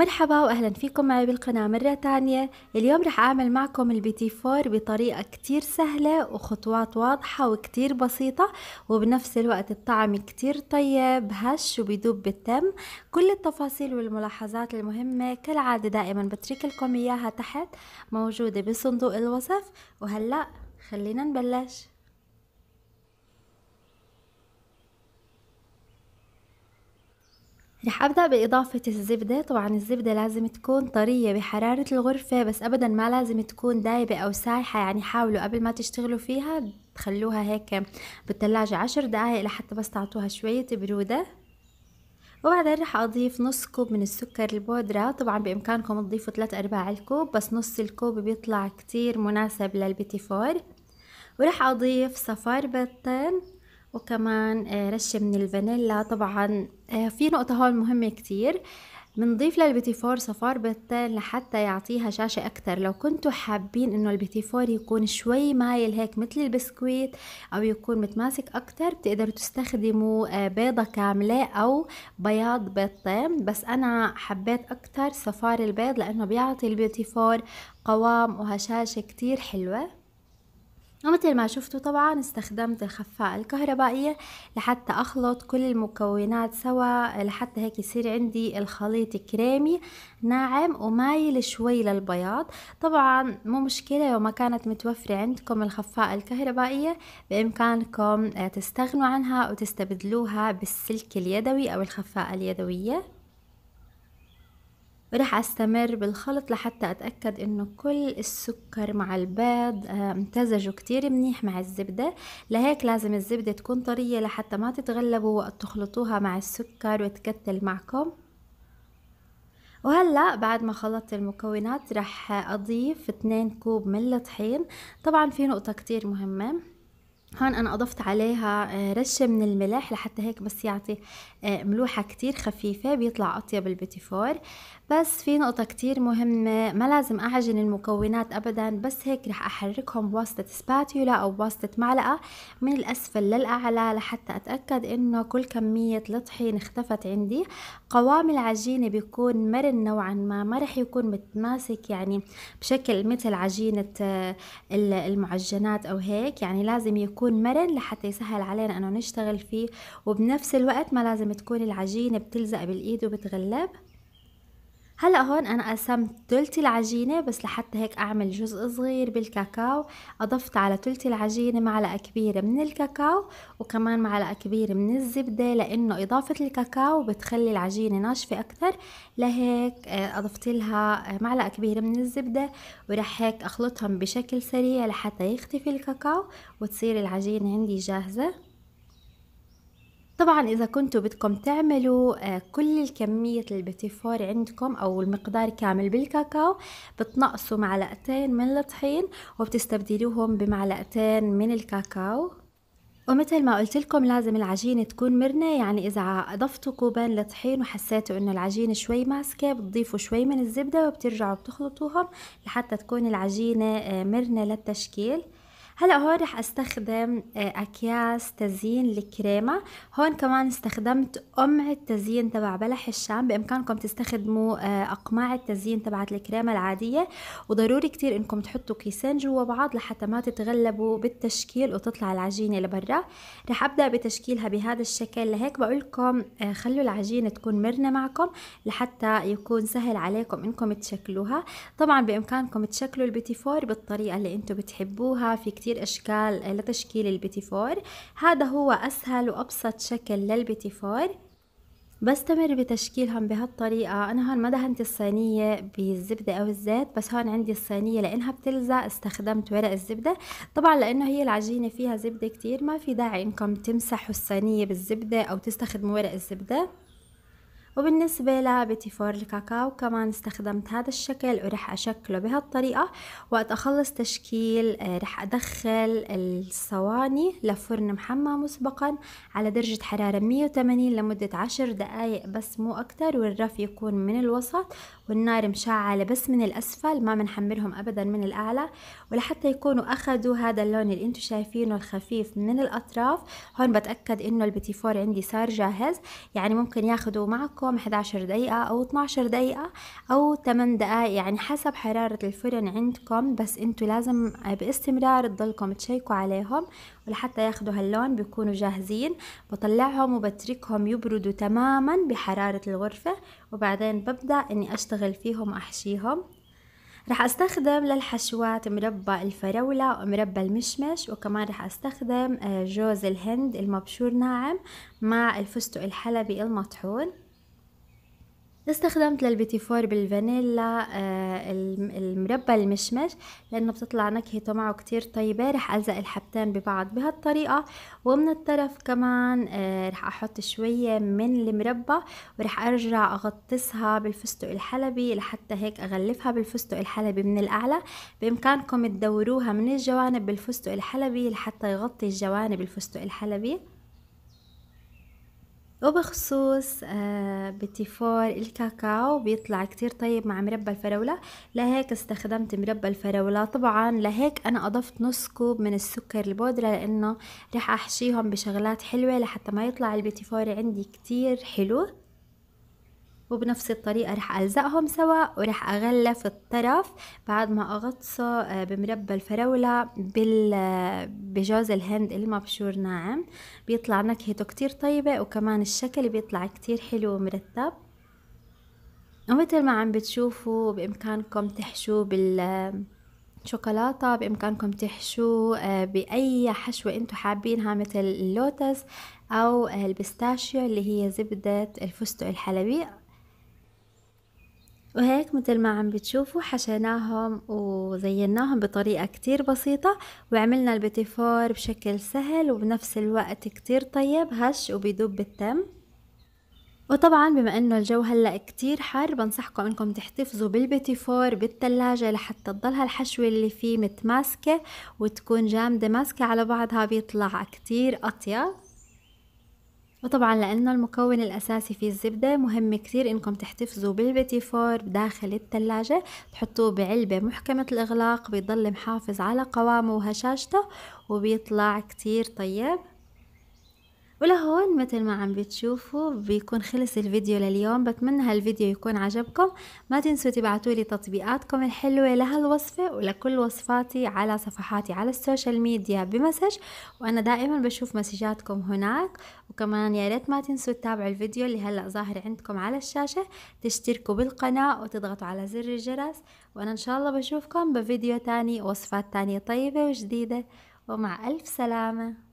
مرحبا واهلا فيكم معي بالقناة مرة تانية اليوم رح اعمل معكم البيتي فور بطريقة كتير سهلة وخطوات واضحة وكتير بسيطة وبنفس الوقت الطعم كتير طيب هش وبيدوب بالتم كل التفاصيل والملاحظات المهمة كالعادة دائما بترك لكم اياها تحت موجودة بصندوق الوصف وهلأ خلينا نبلش رح أبدأ بإضافة الزبدة طبعا الزبدة لازم تكون طرية بحرارة الغرفة بس أبدا ما لازم تكون دايبة أو سايحة يعني حاولوا قبل ما تشتغلوا فيها تخلوها هيك بالثلاجة عشر دقايق لحتى بس تعطوها شوية برودة وبعدين رح أضيف نص كوب من السكر البودرة طبعا بإمكانكم تضيفوا ثلاث أرباع الكوب بس نص الكوب بيطلع كتير مناسب للبيتي فور ورح أضيف صفار بيضتين وكمان آه، رشة من الفانيلا طبعا آه، في نقطة هون مهمة كتير بنضيف للبيتي فور صفار بيضتين لحتى يعطيها هشاشة أكتر لو كنتوا حابين إنه البيتي فور يكون شوي مايل هيك مثل البسكويت أو يكون متماسك أكتر بتقدروا تستخدموا آه، بيضة كاملة أو بياض بيضتين بس أنا حبيت أكتر صفار البيض لأنه بيعطي البيتي فور قوام وهشاشة كتير حلوة ومثل ما شفتوا طبعا استخدمت الخفاءة الكهربائية لحتى اخلط كل المكونات سوا لحتى هيك يصير عندي الخليط كريمي ناعم ومايل شوي للبياض طبعا مو مشكلة لو ما كانت متوفرة عندكم الخفاءة الكهربائية بامكانكم تستغنوا عنها وتستبدلوها بالسلك اليدوي او الخفاءة اليدوية وراح استمر بالخلط لحتى اتأكد انه كل السكر مع البيض آه، امتزجوا كتير منيح مع الزبدة لهيك لازم الزبدة تكون طرية لحتى ما تتغلبوا وقت تخلطوها مع السكر وتكتل معكم وهلا بعد ما خلطت المكونات رح اضيف 2 كوب من الطحين طبعا في نقطة كتير مهمة هون أنا أضفت عليها آه، رشة من الملح لحتى هيك بس يعطي آه، ملوحة كتير خفيفة بيطلع أطيب البيتي فور بس في نقطة كتير مهمة ما لازم أعجن المكونات أبدا بس هيك رح أحركهم بواسطة سباتيولا أو بواسطة معلقة من الأسفل للأعلى لحتى أتأكد إنه كل كمية الطحين اختفت عندي قوام العجينة بيكون مرن نوعا ما ما رح يكون متماسك يعني بشكل مثل عجينة آه، المعجنات أو هيك يعني لازم يكون يكون مرن لحتى يسهل علينا انه نشتغل فيه وبنفس الوقت ما لازم تكون العجينة بتلزق بالايد وبتغلب هلا هون انا قسمت تلت العجينه بس لحتى هيك اعمل جزء صغير بالكاكاو اضفت على تلت العجينه معلقه كبيره من الكاكاو وكمان معلقه كبيره من الزبده لانه اضافه الكاكاو بتخلي العجينه ناشفه اكثر لهيك آه، اضفت لها آه، معلقه كبيره من الزبده ورح هيك اخلطهم بشكل سريع لحتى يختفي الكاكاو وتصير العجينه عندي جاهزه طبعا اذا كنتوا بدكم تعملوا آه، كل الكمية فور عندكم او المقدار كامل بالكاكاو بتنقصوا معلقتين من الطحين وبتستبدلوهم بمعلقتين من الكاكاو ومثل ما قلت لكم لازم العجينة تكون مرنة يعني إذا أضفتوا كوبين لطحين وحسيتوا إنه العجينة شوي ماسكة بتضيفوا شوي من الزبدة وبترجعوا بتخلطوهم لحتى تكون العجينة آه، مرنة للتشكيل هلا هون رح استخدم آه، اكياس تزيين الكريمه هون كمان استخدمت قمع التزيين تبع بلح الشام بامكانكم تستخدموا آه، اقماع التزيين تبعت الكريمه العاديه وضروري كتير انكم تحطوا كيسين جوا بعض لحتى ما تتغلبوا بالتشكيل وتطلع العجينه لبرا رح ابدا بتشكيلها بهذا الشكل لهيك بقولكم آه، خلوا العجينه تكون مرنه معكم لحتى يكون سهل عليكم انكم تشكلوها طبعا بامكانكم تشكلوا البيتي فور بالطريقه اللي انتم بتحبوها في كتير كتير أشكال آه، لتشكيل البيتيفور هذا هو أسهل وأبسط شكل للبيتيفور بستمر بتشكيلهم بهالطريقة أنا هون ما دهنت الصينية بالزبدة أو الزيت بس هون عندي الصينية لأنها بتلزق استخدمت ورق الزبدة طبعا لأنه هي العجينة فيها زبدة كتير ما في داعي إنكم تمسحوا الصينية بالزبدة أو تستخدموا ورق الزبدة وبالنسبة لبيتي فور الكاكاو كمان استخدمت هذا الشكل ورح أشكله بهالطريقة وقت أخلص تشكيل آه، رح أدخل الصواني لفرن محمى مسبقا على درجة حرارة 180 لمدة 10 دقايق بس مو أكتر والرف يكون من الوسط والنار مشعلة بس من الأسفل ما بنحملهم أبدا من الأعلى ولحتى يكونوا أخذوا هذا اللون اللي انتم شايفينه الخفيف من الأطراف هون بتأكد إنه البيتي فور عندي صار جاهز يعني ممكن ياخدوا معكم معكم 11 دقيقة أو 12 دقيقة أو 8 دقائق يعني حسب حرارة الفرن عندكم بس انتوا لازم باستمرار تضلكم تشيكوا عليهم ولحتى ياخدوا هاللون بيكونوا جاهزين بطلعهم وبتركهم يبردوا تماما بحرارة الغرفة وبعدين ببدأ اني اشتغل فيهم واحشيهم رح استخدم للحشوات مربى الفراولة ومربى المشمش وكمان رح استخدم آه، جوز الهند المبشور ناعم مع الفستق الحلبي المطحون استخدمت للبيتي فور بالفانيلا آه، المربى المشمش لانه بتطلع نكهته معه كتير طيبة رح الزق الحبتين ببعض بهالطريقة ومن الطرف كمان آه، رح احط شوية من المربى ورح ارجع اغطسها بالفستق الحلبي لحتى هيك اغلفها بالفستق الحلبي من الاعلى بامكانكم تدوروها من الجوانب بالفستق الحلبي لحتى يغطي الجوانب الفستق الحلبي وبخصوص آه، بتيفور الكاكاو بيطلع كتير طيب مع مربى الفراولة لهيك استخدمت مربى الفراولة طبعا لهيك انا اضفت نص كوب من السكر البودرة لانه رح احشيهم بشغلات حلوة لحتى ما يطلع البتيفور عندي كتير حلو وبنفس الطريقة رح ألزقهم سوا ورح أغلف الطرف بعد ما أغطسه آه، بمربى الفراولة بال... آه، بجوز الهند المبشور ناعم بيطلع نكهته كتير طيبة وكمان الشكل بيطلع كتير حلو ومرتب ومثل ما عم بتشوفوا بإمكانكم تحشوه بال آه، شوكولاتة بإمكانكم تحشوه بأي حشوة انتو حابينها مثل اللوتس أو البستاشيو اللي هي زبدة الفستق الحلبي وهيك مثل ما عم بتشوفوا حشيناهم وزيناهم بطريقة كتير بسيطة وعملنا البتيفور بشكل سهل وبنفس الوقت كتير طيب هش وبيدوب بالتم وطبعا بما انه الجو هلا كتير حر بنصحكم انكم تحتفظوا بالبيتيفور بالثلاجه لحتى تضلها الحشوه اللي فيه متماسكه وتكون جامده ماسكه على بعضها بيطلع كتير اطيب وطبعا لأنه المكون الأساسي في الزبدة مهم كتير إنكم تحتفظوا فور داخل التلاجة تحطوه بعلبة محكمة الإغلاق بيضل محافظ على قوامه وهشاشته وبيطلع كتير طيب ولهون مثل ما عم بتشوفوا بيكون خلص الفيديو لليوم بتمنى هالفيديو يكون عجبكم ما تنسوا تبعتوا لي تطبيقاتكم الحلوة لهالوصفة ولكل وصفاتي على صفحاتي على السوشيال ميديا بمسج وأنا دائما بشوف مسجاتكم هناك وكمان يا ريت ما تنسوا تتابعوا الفيديو اللي هلأ ظاهر عندكم على الشاشة تشتركوا بالقناة وتضغطوا على زر الجرس وأنا إن شاء الله بشوفكم بفيديو تاني وصفات تانية طيبة وجديدة ومع ألف سلامة